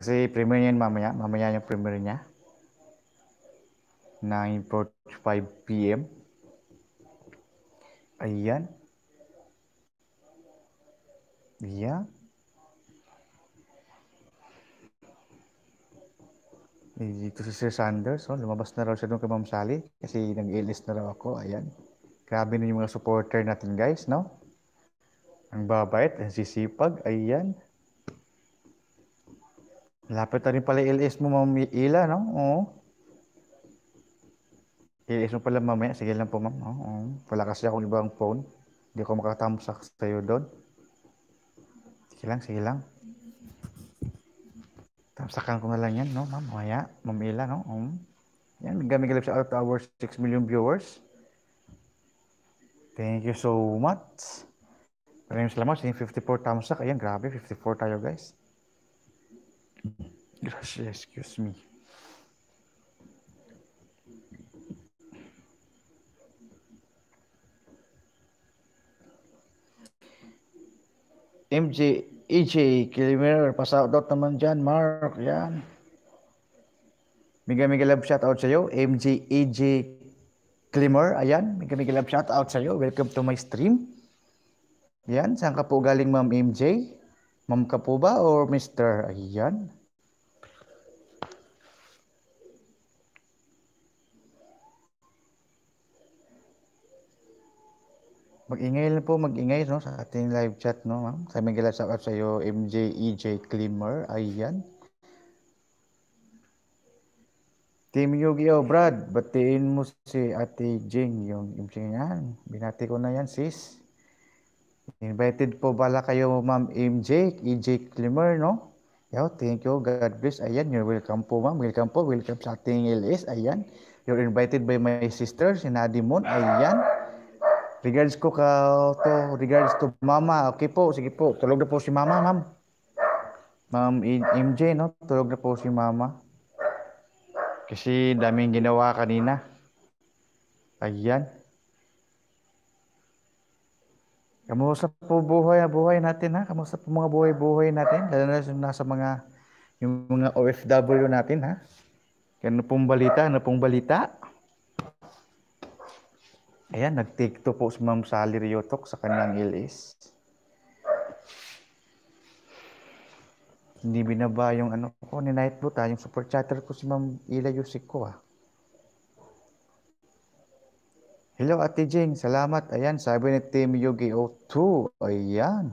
Kasi primer niya mamaya. Mamaya yung primer niya. 9.45 p.m. Ayan. Ayan. Dito si Sir Sanders. Oh, lumabas na raw siya doon kay Ma'am Sally kasi nag-ilis na raw ako. Ayan. Grabe na yung mga supporter natin guys, no? Ang babait, ang sisipag. Ayan. Lapit na rin pala LS mo mamila, no? Oo. LS mo pala mamaya. Sige lang po, ma'am. Oo. Wala kasi akong ibang phone. Hindi ko makatamsak sa'yo doon. Sige lang, sige lang. Tamsakan ko na lang yan, no, ma'am? Maya, mamila, no? Oo. Yan, gamit galip sa out of 6 million viewers. Thank you so much. Maraming salamat. 54 tamsak. up. Ayan, grabe. 54 tayo, guys. Gracias, excuse me. MJ, EJ, Kilimir, pasao out naman dyan, Mark, yan. Mega Mega Love shout out sa sa'yo, MJ, EJ, Kilimir, ayan, Mega Mega Love shout out sa sa'yo, welcome to my stream. Yan, saan ka po galing, Ma'am MJ? Ma'am ka po ba or Mr.? Ayan. Mag-ingay lang po, mag-ingay no, sa ating live chat, no, ma'am. Sa mga shout out sa iyo, MJ EJ Climmer. Ayan. Team Yugi, oh, Brad, batiin mo si Ate Jing, yung MJ niyan. Binati ko na yan, sis. Invited po bala kayo, ma'am MJ, EJ Climmer, no? Yo, thank you. God bless. Ayan, you're welcome po, ma'am. Welcome po. Welcome sa ating LS. Ayan. You're invited by my sister, si Nadimon. Ayan. Ayan. Regards ko ka to, regards to mama. Okay po, sige po. Tulog na po si mama, ma'am. Ma'am MJ, no? Tulog na po si mama. Kasi daming ginawa kanina. Ayan. Kamusta po buhay buhay natin ha? Kamusta po mga buhay-buhay natin? Lalo na sa nasa mga yung mga OFW natin ha? Ano pong balita? Ano pong balita? Ayan, nag-take to po si Ma'am Sally Riotok sa kanyang LS. Hindi binaba yung ano ko ni Nightbot ah, yung super chatter ko si Ma'am Ila Yusik ko ah. Hello Ate Jing, salamat. Ayan, sabi ni Team Yugi O2. Ayan.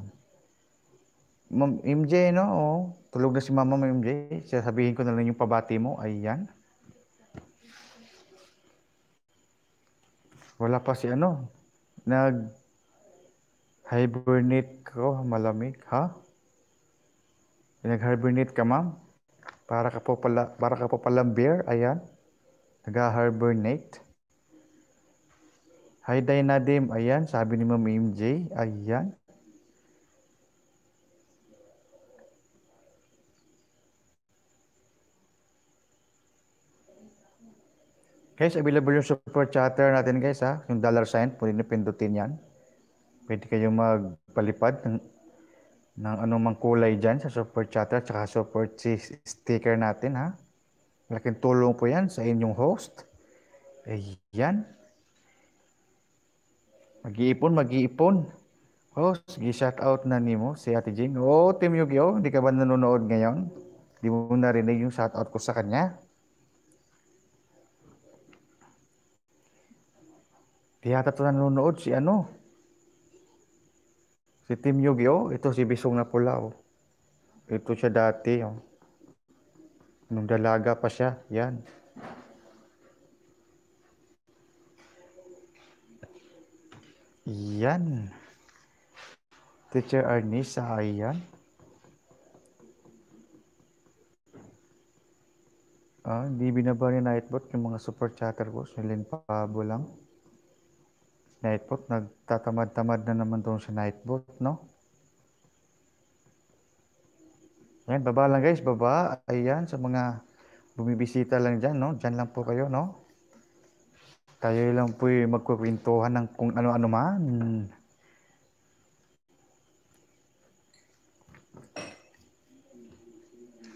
Ma'am MJ no, oh. tulog na si Mama Ma'am MJ. Sasabihin ko na lang yung pabati mo. Ayan. Wala pa si ano. Nag hibernate ko, malamig, ha? Nag-hibernate ka, ma'am? Para ka po pala, para ka po pala bear, ayan. Nag-hibernate. Hi Dinadim, ayan, sabi ni Ma'am MJ, ayan. Guys, available yung super chatter natin guys ha. Yung dollar sign, pwede nyo pindutin yan. Pwede kayong magpalipad ng, ng anumang kulay dyan sa super chatter at saka super sticker natin ha. Malaking tulong po yan sa inyong host. Ayan. Mag-iipon, mag-iipon. Host, gi-shout out na nimo si Ate Jing. Oh, Team Yu-Gi-Oh, hindi ka ba nanonood ngayon? Hindi mo narinig yung shout out ko sa kanya? Di yata ito nanonood si ano. Si Team oh. Ito si Bisong na pula. Oh. Ito siya dati. Oh. Nung dalaga pa siya. Yan. Yan. Teacher Arnisa, ayan. Ah, hindi binaba ni Nightbot yung mga super chatter boss. Nilin pa lang. Nightbot, nagtatamad-tamad na naman doon sa Nightbot, no? Ayan, baba lang guys, baba. Ayan, sa mga bumibisita lang dyan, no? Dyan lang po kayo, no? Tayo lang po magkukwentuhan ng kung ano-ano man.